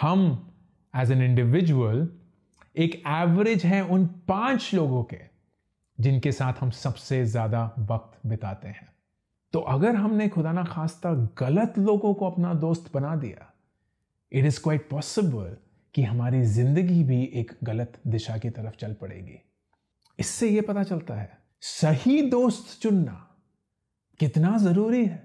हम as an individual एक average हैं उन पांच लोगों के जिनके साथ हम सबसे ज़्यादा वक्त बिताते हैं तो अगर हमने खुदा ना खास्ता गलत लोगों को अपना दोस्त बना दिया इट इज़ क्वाइट पॉसिबल कि हमारी ज़िंदगी भी एक गलत दिशा की तरफ चल पड़ेगी इससे यह पता चलता है सही दोस्त चुनना कितना ज़रूरी है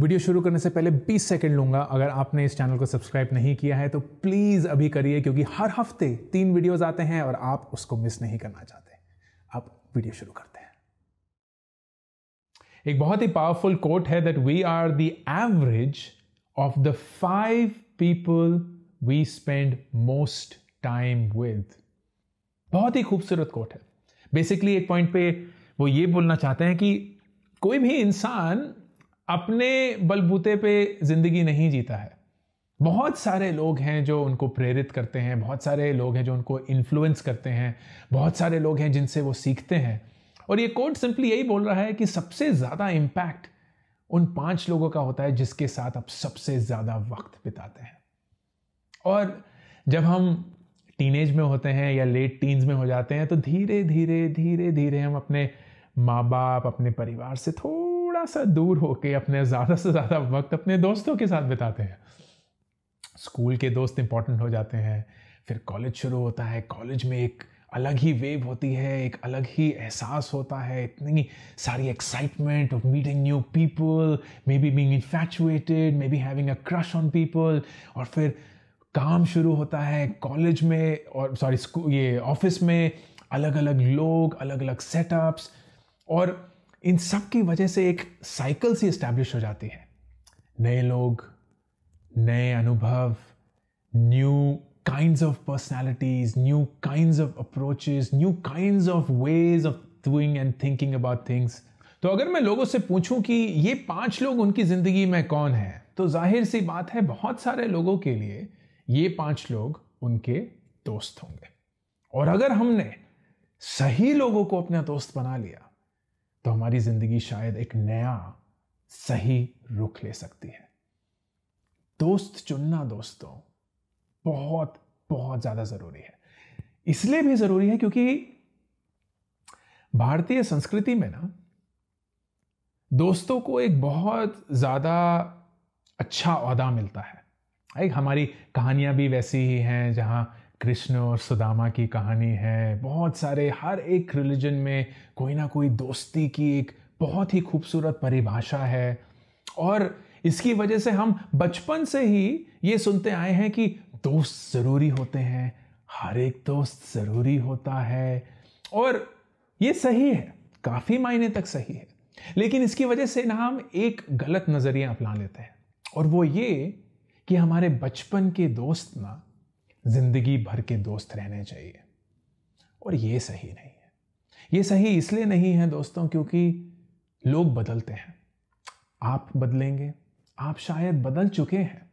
वीडियो शुरू करने से पहले 20 सेकंड लूंगा अगर आपने इस चैनल को सब्सक्राइब नहीं किया है तो प्लीज़ अभी करिए क्योंकि हर हफ्ते तीन वीडियोज़ आते हैं और आप उसको मिस नहीं करना चाहते आप वीडियो शुरू करते हैं एक बहुत ही पावरफुल कोट है that we are the average of the five people we spend most time with बहुत ही खूबसूरत कोट है बेसिकली एक पॉइंट पे वो ये बोलना चाहते हैं कि कोई भी इंसान अपने बलबूते पे ज़िंदगी नहीं जीता है बहुत सारे लोग हैं जो उनको प्रेरित करते हैं बहुत सारे लोग हैं जो उनको इन्फ्लुएंस करते हैं बहुत सारे लोग हैं जिनसे वो सीखते हैं और ये कोर्ट सिंपली यही बोल रहा है कि सबसे ज़्यादा इम्पैक्ट उन पांच लोगों का होता है जिसके साथ आप सबसे ज़्यादा वक्त बिताते हैं और जब हम टीनेज में होते हैं या लेट टीन्स में हो जाते हैं तो धीरे धीरे धीरे धीरे हम अपने माँ बाप अपने परिवार से थोड़ा थोड़ा सा दूर होके अपने ज़्यादा से ज़्यादा वक्त अपने दोस्तों के साथ बिताते हैं स्कूल के दोस्त इंपॉर्टेंट हो जाते हैं फिर कॉलेज शुरू होता है कॉलेज में एक अलग ही वेव होती है एक अलग ही एहसास होता है इतनी सारी excitement of meeting new people maybe being infatuated maybe having a crush on people और फिर काम शुरू होता है कॉलेज में और सॉरी ये ऑफिस में अलग अलग लोग अलग अलग सेटअप्स और इन सब की वजह से एक साइकिल सी इस्टेब्लिश हो जाती है नए लोग नए अनुभव new kind of personalities new kind of approaches new kind of ways of doing and thinking about things तो अगर मैं लोगों से पूछूं कि ये पांच लोग उनकी ज़िंदगी में कौन है तो जाहिर सी बात है बहुत सारे लोगों के लिए ये पांच लोग उनके दोस्त होंगे और अगर हमने सही लोगों को अपना दोस्त बना लिया तो हमारी ज़िंदगी शायद एक नया सही रुख ले सकती है दोस्त चुनना दोस्तों बहुत बहुत ज़्यादा ज़रूरी है इसलिए भी ज़रूरी है क्योंकि भारतीय संस्कृति में ना दोस्तों को एक बहुत ज़्यादा अच्छा अहदा मिलता है एक हमारी कहानियां भी वैसी ही हैं जहां कृष्ण और सुदामा की कहानी है बहुत सारे हर एक रिलीजन में कोई ना कोई दोस्ती की एक बहुत ही खूबसूरत परिभाषा है और इसकी वजह से हम बचपन से ही ये सुनते आए हैं कि दोस्त ज़रूरी होते हैं हर एक दोस्त ज़रूरी होता है और ये सही है काफ़ी मायने तक सही है लेकिन इसकी वजह से ना हम एक गलत नज़रिया अपना लेते हैं और वो ये कि हमारे बचपन के दोस्त ना ज़िंदगी भर के दोस्त रहने चाहिए और ये सही नहीं है ये सही इसलिए नहीं है दोस्तों क्योंकि लोग बदलते हैं आप बदलेंगे आप शायद बदल चुके हैं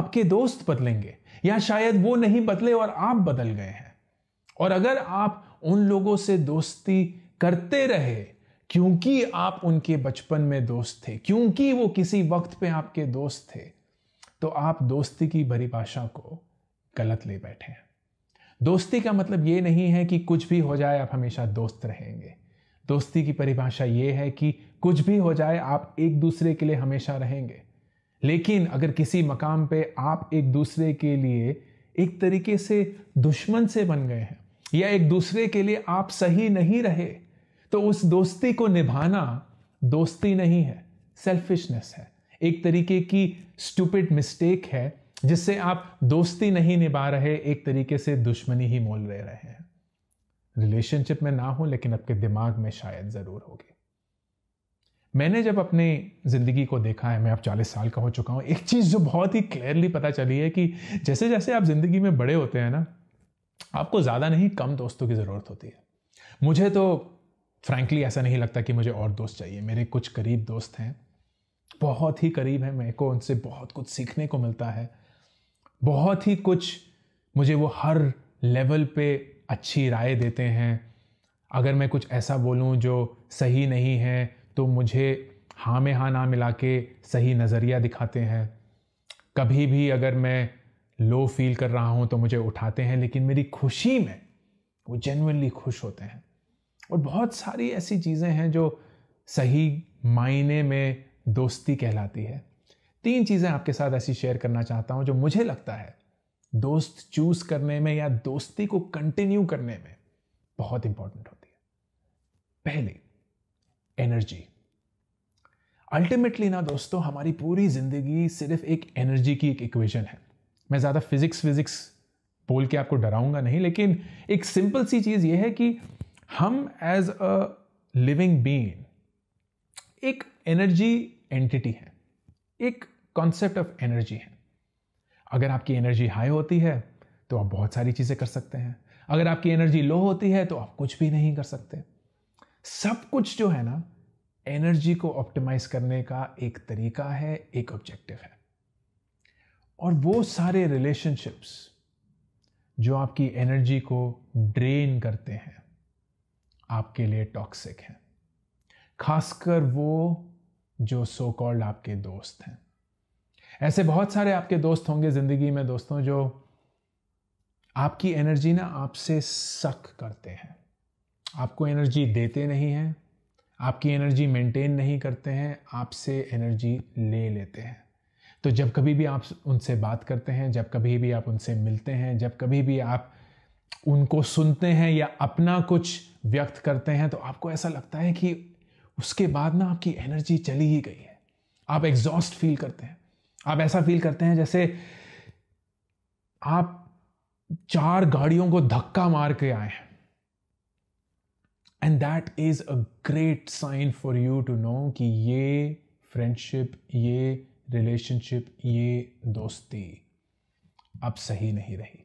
आपके दोस्त बदलेंगे या शायद वो नहीं बदले और आप बदल गए हैं और अगर आप उन लोगों से दोस्ती करते रहे क्योंकि आप उनके बचपन में दोस्त थे क्योंकि वो किसी वक्त पे आपके दोस्त थे तो आप दोस्ती की परिभाषा को गलत ले बैठे हैं दोस्ती का मतलब ये नहीं है कि कुछ भी हो जाए आप हमेशा दोस्त रहेंगे दोस्ती की परिभाषा ये है कि कुछ भी हो जाए आप एक दूसरे के लिए हमेशा रहेंगे लेकिन अगर किसी मकाम पे आप एक दूसरे के लिए एक तरीके से दुश्मन से बन गए हैं या एक दूसरे के लिए आप सही नहीं रहे तो उस दोस्ती को निभाना दोस्ती नहीं है सेल्फिशनेस है एक तरीके की स्टूपिड मिस्टेक है जिससे आप दोस्ती नहीं निभा रहे एक तरीके से दुश्मनी ही मोल ले रहे हैं रिलेशनशिप में ना हो लेकिन आपके दिमाग में शायद ज़रूर होगी मैंने जब अपने ज़िंदगी को देखा है मैं अब 40 साल का हो चुका हूँ एक चीज़ जो बहुत ही क्लियरली पता चली है कि जैसे जैसे आप ज़िंदगी में बड़े होते हैं ना आपको ज़्यादा नहीं कम दोस्तों की ज़रूरत होती है मुझे तो फ्रैंकली ऐसा नहीं लगता कि मुझे और दोस्त चाहिए मेरे कुछ करीब दोस्त हैं बहुत ही करीब हैं मेरे को उनसे बहुत कुछ सीखने को मिलता है बहुत ही कुछ मुझे वो हर लेवल पे अच्छी राय देते हैं अगर मैं कुछ ऐसा बोलूँ जो सही नहीं है तो मुझे हाँ में हाँ ना मिला के सही नज़रिया दिखाते हैं कभी भी अगर मैं लो फील कर रहा हूँ तो मुझे उठाते हैं लेकिन मेरी खुशी में वो जेनवनली खुश होते हैं और बहुत सारी ऐसी चीज़ें हैं जो सही मायने में दोस्ती कहलाती है तीन चीज़ें आपके साथ ऐसी शेयर करना चाहता हूँ जो मुझे लगता है दोस्त चूज करने में या दोस्ती को कंटिन्यू करने में बहुत इंपॉर्टेंट होती है पहले एनर्जी अल्टीमेटली ना दोस्तों हमारी पूरी जिंदगी सिर्फ एक एनर्जी की एक इक्वेशन है मैं ज़्यादा फिजिक्स फिजिक्स बोल के आपको डराऊंगा नहीं लेकिन एक सिंपल सी चीज़ यह है कि हम एज अ लिविंग बींग एक एनर्जी एंटिटी है एक कॉन्सेप्ट ऑफ एनर्जी है अगर आपकी एनर्जी हाई होती है तो आप बहुत सारी चीज़ें कर सकते हैं अगर आपकी एनर्जी लो होती है तो आप कुछ भी नहीं कर सकते सब कुछ जो है ना एनर्जी को ऑप्टिमाइज करने का एक तरीका है एक ऑब्जेक्टिव है और वो सारे रिलेशनशिप्स जो आपकी एनर्जी को ड्रेन करते हैं आपके लिए टॉक्सिक हैं खासकर वो जो सो कॉल्ड आपके दोस्त हैं ऐसे बहुत सारे आपके दोस्त होंगे ज़िंदगी में दोस्तों जो आपकी एनर्जी ना आपसे सक करते हैं आपको एनर्जी देते नहीं हैं आपकी एनर्जी मेंटेन नहीं करते हैं आपसे एनर्जी ले लेते हैं तो जब कभी भी आप उनसे बात करते हैं जब कभी भी आप उनसे मिलते हैं जब कभी भी आप उनको सुनते हैं या अपना कुछ व्यक्त करते हैं तो आपको ऐसा लगता है कि उसके बाद ना आपकी एनर्जी चली ही गई है आप एग्जॉस्ट फील करते हैं आप ऐसा फील करते हैं जैसे आप चार गाड़ियों को धक्का मार के आए हैं and that is a great sign for you to know कि ये फ्रेंडशिप ये रिलेशनशिप ये दोस्ती अब सही नहीं रही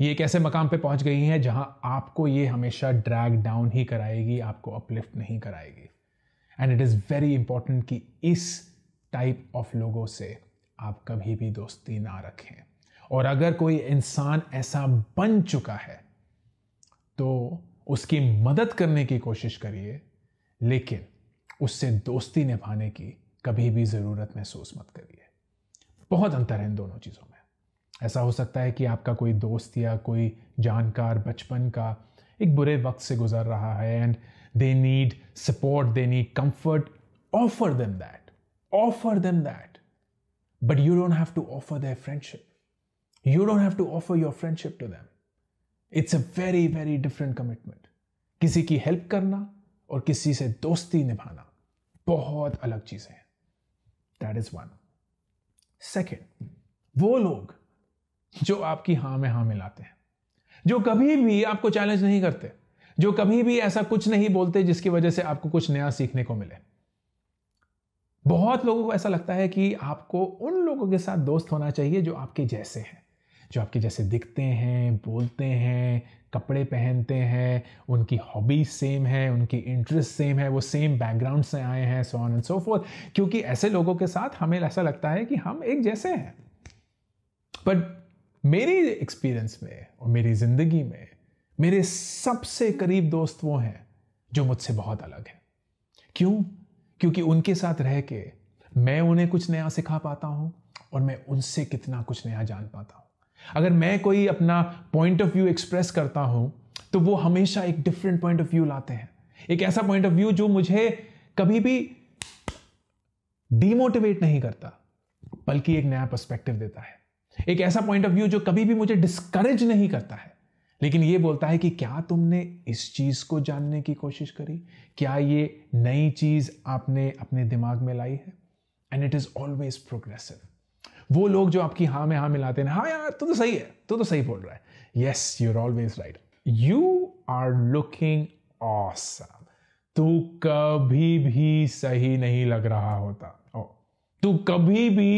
ये एक ऐसे मकाम पे पहुंच गई है जहां आपको ये हमेशा ड्रैग डाउन ही कराएगी आपको अपलिफ्ट नहीं कराएगी and it is very important कि इस टाइप ऑफ लोगों से आप कभी भी दोस्ती ना रखें और अगर कोई इंसान ऐसा बन चुका है तो उसकी मदद करने की कोशिश करिए लेकिन उससे दोस्ती निभाने की कभी भी ज़रूरत महसूस मत करिए बहुत अंतर है इन दोनों चीज़ों में ऐसा हो सकता है कि आपका कोई दोस्त या कोई जानकार बचपन का एक बुरे वक्त से गुजर रहा है and they need support they need comfort offer them that offer them that But you don't have to offer their friendship. You don't have to offer your friendship to them. It's a very very different commitment किसी की help करना और किसी से दोस्ती निभाना बहुत अलग चीजें है दैट इज वन सेकेंड वो लोग जो आपकी हा में हाँ मिलाते हैं जो कभी भी आपको चैलेंज नहीं करते जो कभी भी ऐसा कुछ नहीं बोलते जिसकी वजह से आपको कुछ नया सीखने को मिले बहुत लोगों को ऐसा लगता है कि आपको उन लोगों के साथ दोस्त होना चाहिए जो आपके जैसे हैं जो आपके जैसे दिखते हैं बोलते हैं कपड़े पहनते हैं उनकी हॉबीज सेम है उनकी इंटरेस्ट सेम है वो सेम बैकग्राउंड से आए हैं so on and so forth क्योंकि ऐसे लोगों के साथ हमें ऐसा लगता है कि हम एक जैसे हैं बट मेरी एक्सपीरियंस में और मेरी ज़िंदगी में मेरे सबसे करीब दोस्त वो हैं जो मुझसे बहुत अलग हैं क्यों क्योंकि उनके साथ रह के मैं उन्हें कुछ नया सिखा पाता हूँ और मैं उनसे कितना कुछ नया जान पाता हूँ अगर मैं कोई अपना पॉइंट ऑफ व्यू एक्सप्रेस करता हूँ तो वो हमेशा एक डिफरेंट पॉइंट ऑफ व्यू लाते हैं एक ऐसा पॉइंट ऑफ व्यू जो मुझे कभी भी डीमोटिवेट नहीं करता बल्कि एक नया पर्सपेक्टिव देता है एक ऐसा पॉइंट ऑफ व्यू जो कभी भी मुझे डिस्करेज नहीं करता है लेकिन ये बोलता है कि क्या तुमने इस चीज़ को जानने की कोशिश करी क्या ये नई चीज़ आपने अपने दिमाग में लाई है and it is always progressive वो लोग जो आपकी हाँ में हाँ मिलाते हैं हाँ यार तू तो सही है तू तो सही बोल रहा है yes you are always right you are looking awesome तू कभी भी सही नहीं लग रहा होता ओ oh, तू कभी भी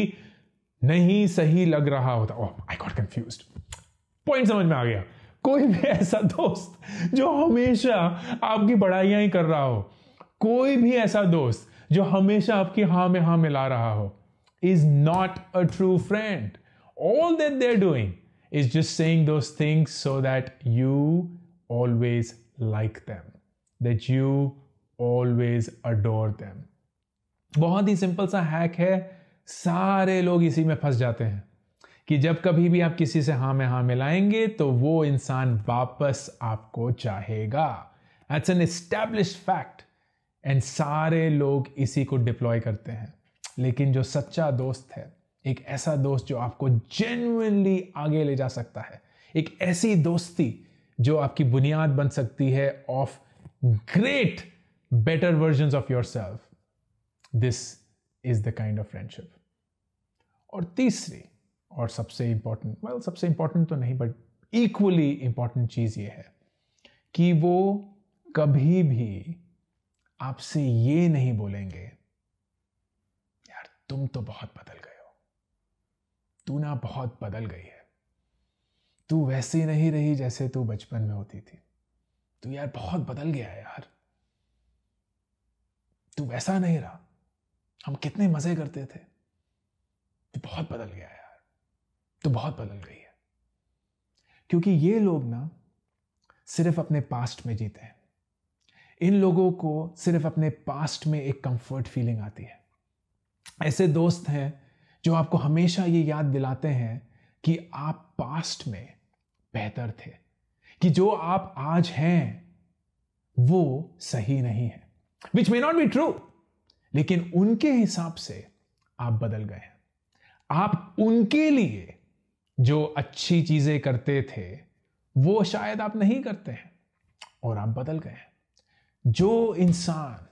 नहीं सही लग रहा होता oh I got confuse point समझ में आ गया कोई भी ऐसा दोस्त जो हमेशा आपकी बढ़ाइयाँ ही कर रहा हो कोई भी ऐसा दोस्त जो हमेशा आपकी हाँ में हाँ मिला रहा हो is not a true friend all that they're doing is just saying those things so that you always like them that you always adore them बहुत ही सिंपल सा हैक है सारे लोग इसी में फंस जाते हैं कि जब कभी भी आप किसी से हाँ में हाँ मिलाएंगे तो वो इंसान वापस आपको चाहेगा it's an establish fact and सारे लोग इसी को डिप्लॉय करते हैं लेकिन जो सच्चा दोस्त है एक ऐसा दोस्त जो आपको जेन्यनली आगे ले जा सकता है एक ऐसी दोस्ती जो आपकी बुनियाद बन सकती है of great better version of yourself this is the kind of friendship और तीसरी और सबसे इम्पॉर्टेंट वेल well, सबसे इम्पॉर्टेंट तो नहीं बट इक्वली इम्पॉर्टेंट चीज़ ये है कि वो कभी भी आपसे ये नहीं बोलेंगे यार तुम तो बहुत बदल गए हो तू ना बहुत बदल गई है तू वैसी नहीं रही जैसे तू बचपन में होती थी तू यार बहुत बदल गया है यार तू वैसा नहीं रहा हम कितने मजे करते थे तू बहुत बदल गया है तो बहुत बदल गई है क्योंकि ये लोग ना सिर्फ अपने पास्ट में जीते हैं इन लोगों को सिर्फ अपने पास्ट में एक कंफर्ट फीलिंग आती है ऐसे दोस्त हैं जो आपको हमेशा ये याद दिलाते हैं कि आप पास्ट में बेहतर थे कि जो आप आज हैं वो सही नहीं है which may not be true लेकिन उनके हिसाब से आप बदल गए हैं आप उनके लिए जो अच्छी चीज़ें करते थे वो शायद आप नहीं करते हैं और आप बदल गए हैं जो इंसान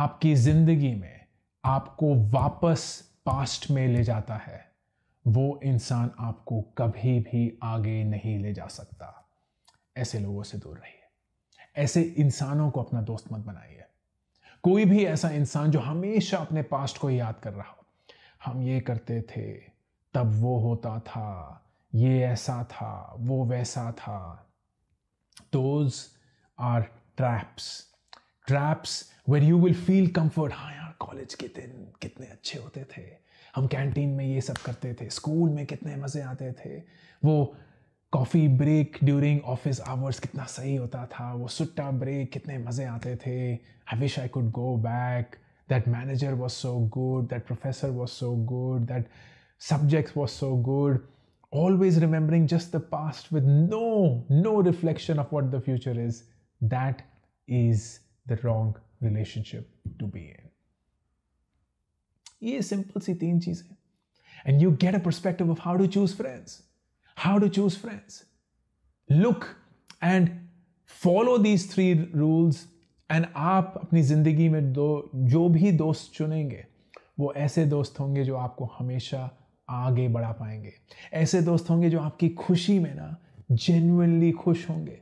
आपकी ज़िंदगी में आपको वापस पास्ट में ले जाता है वो इंसान आपको कभी भी आगे नहीं ले जा सकता ऐसे लोगों से दूर रहिए ऐसे इंसानों को अपना दोस्त मत बनाइए कोई भी ऐसा इंसान जो हमेशा अपने पास्ट को याद कर रहा हो हम ये करते थे तब वो होता था ये ऐसा था वो वैसा था those are traps traps where you will feel comfort हाँ यार कॉलेज के दिन कितने अच्छे होते थे हम कैंटीन में ये सब करते थे स्कूल में कितने मज़े आते थे वो coffee break during office hours कितना सही होता था वो सुट्टा ब्रेक कितने मज़े आते थे I wish I could go back that manager was so good that professor was so good that subjects was so good always remembering just the past with no no reflection of what the future is that is the wrong relationship to be in ye simple si teen and you get a perspective of how to choose friends how to choose friends look and follow these three rules and aap apni zindagi mein do jo bhi dost chunenge wo aise dost honge jo aapko आगे बढ़ा पाएंगे ऐसे दोस्त होंगे जो आपकी खुशी में ना जेन्यनली खुश होंगे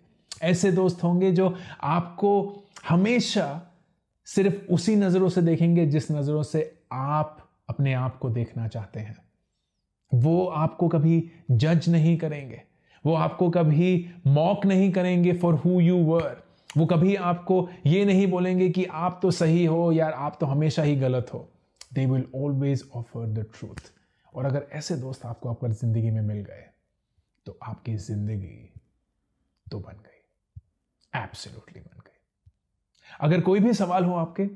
ऐसे दोस्त होंगे जो आपको हमेशा सिर्फ उसी नज़रों से देखेंगे जिस नज़रों से आप अपने आप को देखना चाहते हैं वो आपको कभी जज नहीं करेंगे वो आपको कभी मॉक नहीं करेंगे फॉर हु यू वर वो कभी आपको ये नहीं बोलेंगे कि आप तो सही हो यार आप तो हमेशा ही गलत हो they will always offer the truth और अगर ऐसे दोस्त आपको आपकी ज़िंदगी में मिल गए तो आपकी ज़िंदगी तो बन गई एब्सोल्युटली बन गई अगर कोई भी सवाल हो आपके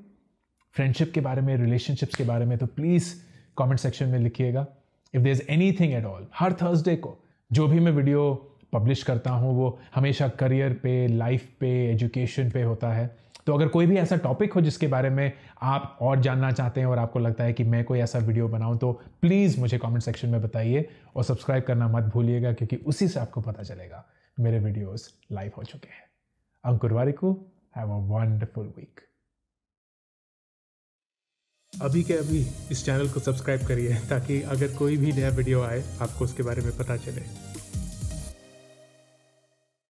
फ्रेंडशिप के बारे में रिलेशनशिप्स के बारे में तो प्लीज़ कमेंट सेक्शन में लिखिएगा if there is anything at all हर थर्सडे को जो भी मैं वीडियो पब्लिश करता हूँ वो हमेशा करियर पे लाइफ पे एजुकेशन पे होता है तो अगर कोई भी ऐसा टॉपिक हो जिसके बारे में आप और जानना चाहते हैं और आपको लगता है कि मैं कोई ऐसा वीडियो बनाऊं तो प्लीज़ मुझे कमेंट सेक्शन में बताइए और सब्सक्राइब करना मत भूलिएगा क्योंकि उसी से आपको पता चलेगा मेरे वीडियोस लाइव हो चुके हैं Ankur Warikoo have a wonderful week अभी के अभी इस चैनल को सब्सक्राइब करिए ताकि अगर कोई भी नया वीडियो आए आपको उसके बारे में पता चले